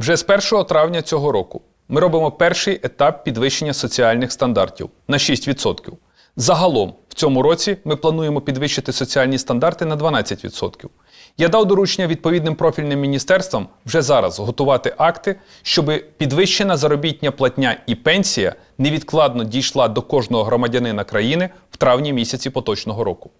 Вже з 1 травня цього року ми робимо перший етап підвищення соціальних стандартів на 6%. Загалом в цьому році ми плануємо підвищити соціальні стандарти на 12%. Я дав доручення відповідним профільним міністерствам вже зараз готувати акти, щоб підвищена заробітня платня і пенсія невідкладно дійшла до кожного громадянина країни в травні місяці поточного року.